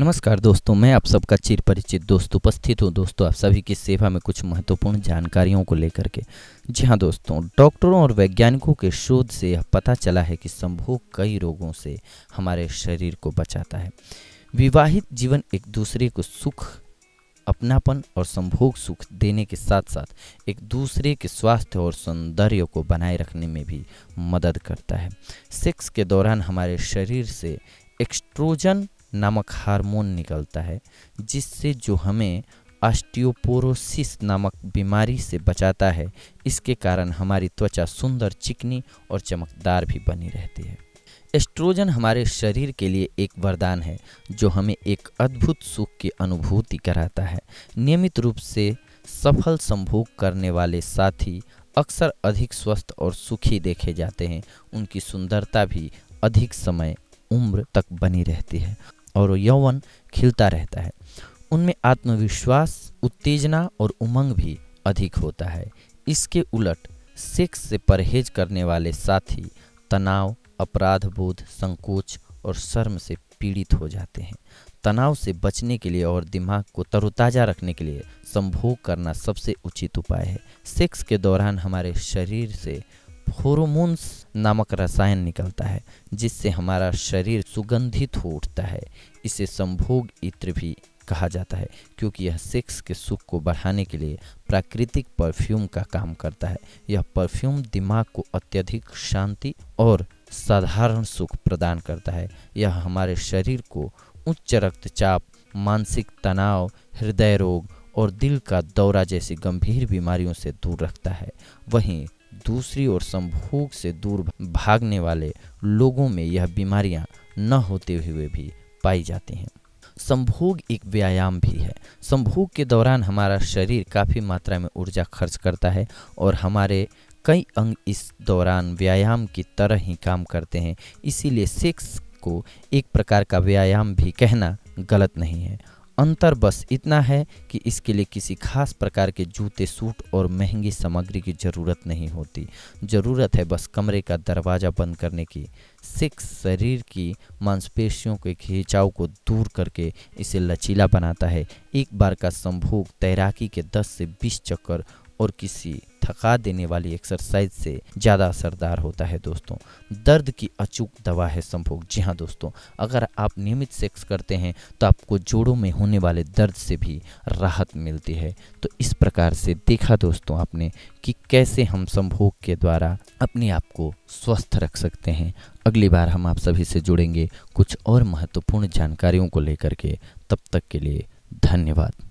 नमस्कार दोस्तों मैं आप सबका चिर परिचित दोस्त उपस्थित हूँ दोस्तों आप सभी की सेवा में कुछ महत्वपूर्ण जानकारियों को लेकर के जी हाँ दोस्तों डॉक्टरों और वैज्ञानिकों के शोध से यह पता चला है कि संभोग कई रोगों से हमारे शरीर को बचाता है विवाहित जीवन एक दूसरे को सुख अपनापन और संभोग सुख देने के साथ साथ एक दूसरे के स्वास्थ्य और सौंदर्य को बनाए रखने में भी मदद करता है सेक्स के दौरान हमारे शरीर से एक्स्ट्रोजन नामक हार्मोन निकलता है जिससे जो हमें ऑस्टियोपोरोसिस नामक बीमारी से बचाता है इसके कारण हमारी त्वचा सुंदर चिकनी और चमकदार भी बनी रहती है एस्ट्रोजन हमारे शरीर के लिए एक वरदान है जो हमें एक अद्भुत सुख की अनुभूति कराता है नियमित रूप से सफल संभोग करने वाले साथी अक्सर अधिक स्वस्थ और सुखी देखे जाते हैं उनकी सुंदरता भी अधिक समय उम्र तक बनी रहती है और यौवन खिलता रहता है उनमें आत्मविश्वास उत्तेजना और उमंग भी अधिक होता है इसके उलट सेक्स से परहेज करने वाले साथी तनाव अपराध बोध संकोच और शर्म से पीड़ित हो जाते हैं तनाव से बचने के लिए और दिमाग को तरोताज़ा रखने के लिए संभोग करना सबसे उचित उपाय है सेक्स के दौरान हमारे शरीर से हॉर्मोन्स नामक रसायन निकलता है जिससे हमारा शरीर सुगंधित हो उठता है इसे संभोग इत्र भी कहा जाता है क्योंकि यह सेक्स के सुख को बढ़ाने के लिए प्राकृतिक परफ्यूम का काम करता है यह परफ्यूम दिमाग को अत्यधिक शांति और साधारण सुख प्रदान करता है यह हमारे शरीर को उच्च रक्तचाप मानसिक तनाव हृदय रोग और दिल का दौरा जैसी गंभीर बीमारियों से दूर रखता है वहीं दूसरी ओर संभोग से दूर भागने वाले लोगों में यह बीमारियां न होते हुए भी पाई जाती हैं संभोग एक व्यायाम भी है संभोग के दौरान हमारा शरीर काफ़ी मात्रा में ऊर्जा खर्च करता है और हमारे कई अंग इस दौरान व्यायाम की तरह ही काम करते हैं इसीलिए सेक्स को एक प्रकार का व्यायाम भी कहना गलत नहीं है अंतर बस इतना है कि इसके लिए किसी खास प्रकार के जूते सूट और महंगी सामग्री की ज़रूरत नहीं होती ज़रूरत है बस कमरे का दरवाज़ा बंद करने की सिक्स शरीर की मांसपेशियों के खिंचाव को दूर करके इसे लचीला बनाता है एक बार का संभोग तैराकी के 10 से 20 चक्कर और किसी थका देने वाली एक्सरसाइज से ज़्यादा असरदार होता है दोस्तों दर्द की अचूक दवा है संभोग जी हाँ दोस्तों अगर आप नियमित सेक्स करते हैं तो आपको जोड़ों में होने वाले दर्द से भी राहत मिलती है तो इस प्रकार से देखा दोस्तों आपने कि कैसे हम संभोग के द्वारा अपने आप को स्वस्थ रख सकते हैं अगली बार हम आप सभी से जुड़ेंगे कुछ और महत्वपूर्ण जानकारियों को लेकर के तब तक के लिए धन्यवाद